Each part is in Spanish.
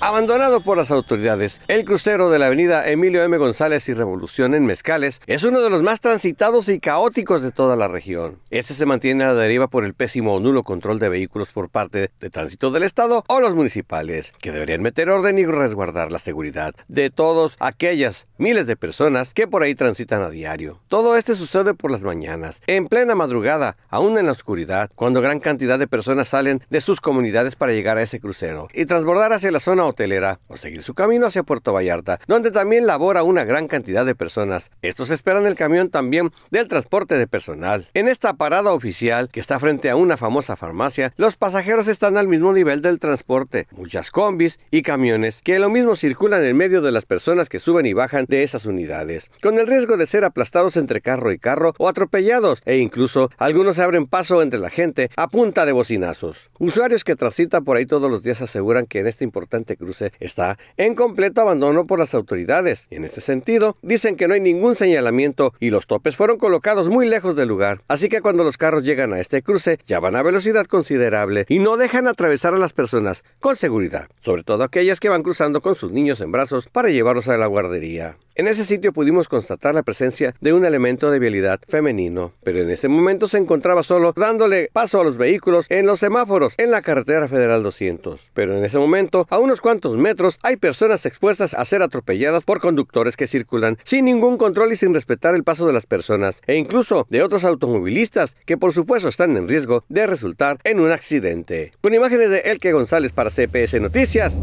Abandonado por las autoridades, el crucero de la avenida Emilio M. González y Revolución en Mezcales es uno de los más transitados y caóticos de toda la región. Este se mantiene a la deriva por el pésimo o nulo control de vehículos por parte de tránsito del Estado o los municipales, que deberían meter orden y resguardar la seguridad de todos aquellas miles de personas que por ahí transitan a diario. Todo este sucede por las mañanas, en plena madrugada, aún en la oscuridad, cuando gran cantidad de personas salen de sus comunidades para llegar a ese crucero y transbordar hacia la zona hotelera o seguir su camino hacia Puerto Vallarta, donde también labora una gran cantidad de personas. Estos esperan el camión también del transporte de personal. En esta parada oficial, que está frente a una famosa farmacia, los pasajeros están al mismo nivel del transporte. Muchas combis y camiones que lo mismo circulan en medio de las personas que suben y bajan de esas unidades, con el riesgo de ser aplastados entre carro y carro o atropellados, e incluso algunos abren paso entre la gente a punta de bocinazos. Usuarios que transitan por ahí todos los días aseguran que en este importante cruce está en completo abandono por las autoridades. En este sentido, dicen que no hay ningún señalamiento y los topes fueron colocados muy lejos del lugar, así que cuando los carros llegan a este cruce ya van a velocidad considerable y no dejan atravesar a las personas con seguridad, sobre todo aquellas que van cruzando con sus niños en brazos para llevarlos a la guardería. En ese sitio pudimos constatar la presencia de un elemento de vialidad femenino, pero en ese momento se encontraba solo dándole paso a los vehículos en los semáforos en la carretera federal 200. Pero en ese momento, a unos cuantos metros, hay personas expuestas a ser atropelladas por conductores que circulan sin ningún control y sin respetar el paso de las personas, e incluso de otros automovilistas que por supuesto están en riesgo de resultar en un accidente. Con imágenes de Elke González para CPS Noticias,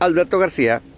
Alberto García.